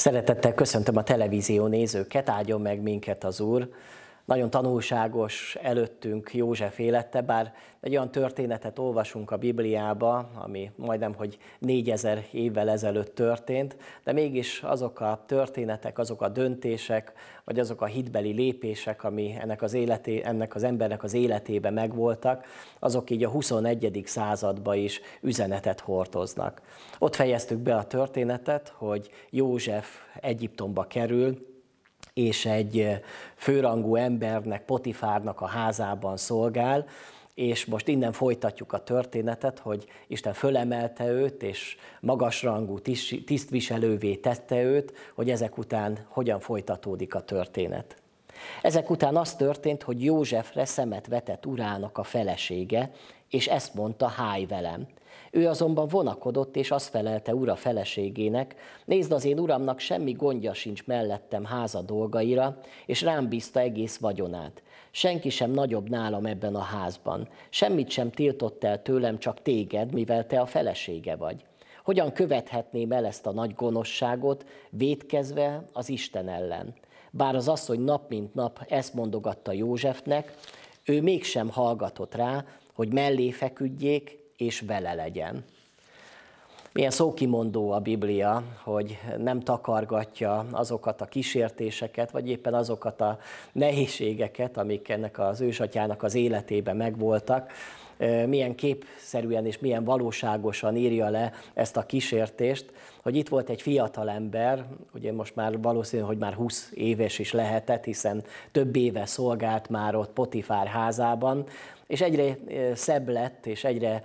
Szeretettel köszöntöm a televízió nézőket, áldjon meg minket az Úr nagyon tanulságos előttünk József élete, bár egy olyan történetet olvasunk a Bibliába, ami majdnem, hogy négyezer évvel ezelőtt történt, de mégis azok a történetek, azok a döntések, vagy azok a hitbeli lépések, ami ennek az, életé, ennek az embernek az életébe megvoltak, azok így a 21. századba is üzenetet hordoznak. Ott fejeztük be a történetet, hogy József Egyiptomba kerül, és egy főrangú embernek, Potifárnak a házában szolgál, és most innen folytatjuk a történetet, hogy Isten fölemelte őt, és magasrangú tisztviselővé tette őt, hogy ezek után hogyan folytatódik a történet. Ezek után az történt, hogy Józsefre szemet vetett urának a felesége, és ezt mondta, háj velem. Ő azonban vonakodott, és azt felelte ura feleségének, nézd az én uramnak semmi gondja sincs mellettem háza dolgaira, és rám bízta egész vagyonát. Senki sem nagyobb nálam ebben a házban. Semmit sem tiltott el tőlem, csak téged, mivel te a felesége vagy. Hogyan követhetném el ezt a nagy gonoszságot, védkezve az Isten ellen? Bár az asszony nap mint nap ezt mondogatta Józsefnek, ő mégsem hallgatott rá, hogy mellé feküdjék, és vele legyen. Milyen szókimondó a Biblia, hogy nem takargatja azokat a kísértéseket, vagy éppen azokat a nehézségeket, amik ennek az ősatyának az életében megvoltak. Milyen képszerűen és milyen valóságosan írja le ezt a kísértést, hogy itt volt egy fiatal ember, ugye most már valószínű, hogy már 20 éves is lehetett, hiszen több éve szolgált már ott Potifár házában, és egyre szebb lett, és egyre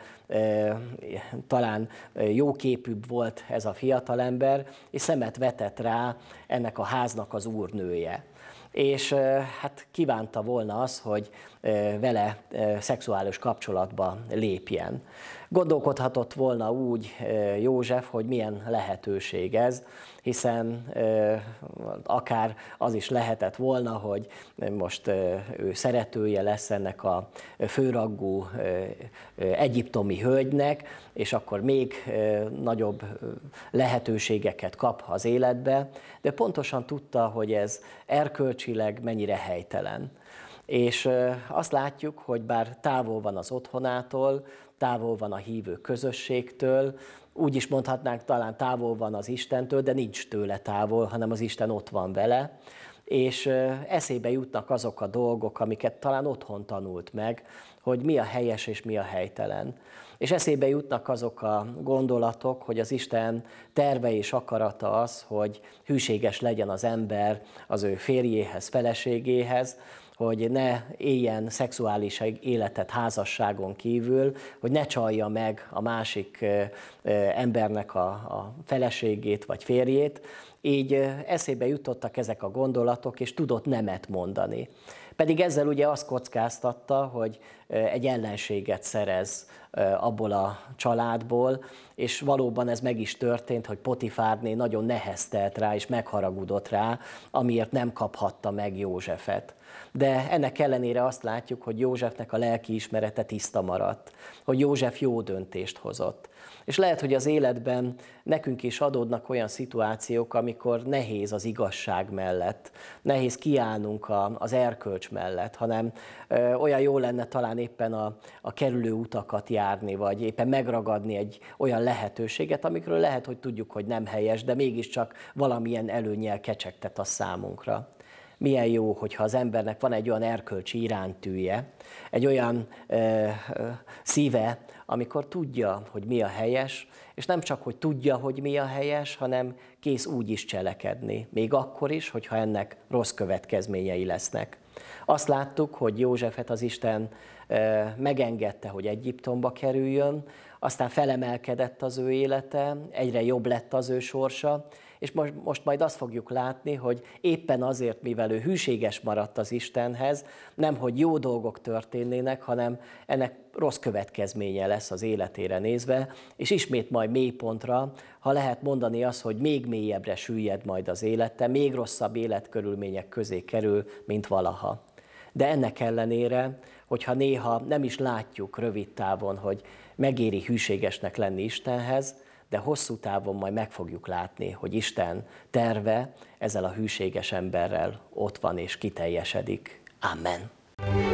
talán jóképűbb volt ez a fiatalember, és szemet vetett rá ennek a háznak az úrnője és hát kívánta volna az, hogy vele szexuális kapcsolatba lépjen. Gondolkodhatott volna úgy eh, József, hogy milyen lehetőség ez, hiszen eh, akár az is lehetett volna, hogy most eh, ő szeretője lesz ennek a főraggú egyiptomi hölgynek, és akkor még nagyobb lehetőségeket kap az életbe, de pontosan tudta, hogy ez erkölcsileg mennyire helytelen. És azt látjuk, hogy bár távol van az otthonától, távol van a hívő közösségtől, úgy is mondhatnánk, talán távol van az Istentől, de nincs tőle távol, hanem az Isten ott van vele és eszébe jutnak azok a dolgok, amiket talán otthon tanult meg, hogy mi a helyes és mi a helytelen. És eszébe jutnak azok a gondolatok, hogy az Isten terve és akarata az, hogy hűséges legyen az ember az ő férjéhez, feleségéhez, hogy ne éljen szexuális életet házasságon kívül, hogy ne csalja meg a másik embernek a, a feleségét vagy férjét. Így eszébe jutottak ezek a gondolatok, és tudott nemet mondani. Pedig ezzel ugye azt kockáztatta, hogy egy ellenséget szerez abból a családból, és valóban ez meg is történt, hogy Potifárné nagyon neheztelt rá és megharagudott rá, amiért nem kaphatta meg Józsefet. De ennek ellenére azt látjuk, hogy Józsefnek a lelki ismerete tiszta maradt, hogy József jó döntést hozott. És lehet, hogy az életben nekünk is adódnak olyan szituációk, amikor nehéz az igazság mellett, nehéz kiállnunk a, az erkölcs mellett, hanem olyan jó lenne talán éppen a, a kerülő utakat járni, vagy éppen megragadni egy olyan lehetőséget, amikről lehet, hogy tudjuk, hogy nem helyes, de mégiscsak valamilyen előnyel kecsegtet a számunkra milyen jó, hogyha az embernek van egy olyan erkölcsi iránytűje, egy olyan ö, ö, szíve, amikor tudja, hogy mi a helyes, és nem csak, hogy tudja, hogy mi a helyes, hanem kész úgy is cselekedni, még akkor is, hogyha ennek rossz következményei lesznek. Azt láttuk, hogy Józsefet az Isten megengedte, hogy Egyiptomba kerüljön, aztán felemelkedett az ő élete, egyre jobb lett az ő sorsa, és most, most majd azt fogjuk látni, hogy éppen azért, mivel ő hűséges maradt az Istenhez, nem hogy jó dolgok történnének, hanem ennek rossz következménye lesz az életére nézve, és ismét majd mélypontra, ha lehet mondani az, hogy még mélyebbre süllyed majd az élete, még rosszabb életkörülmények közé kerül, mint valaha. De ennek ellenére, hogyha néha nem is látjuk rövid távon, hogy megéri hűségesnek lenni Istenhez, de hosszú távon majd meg fogjuk látni, hogy Isten terve ezzel a hűséges emberrel ott van és kiteljesedik. Amen.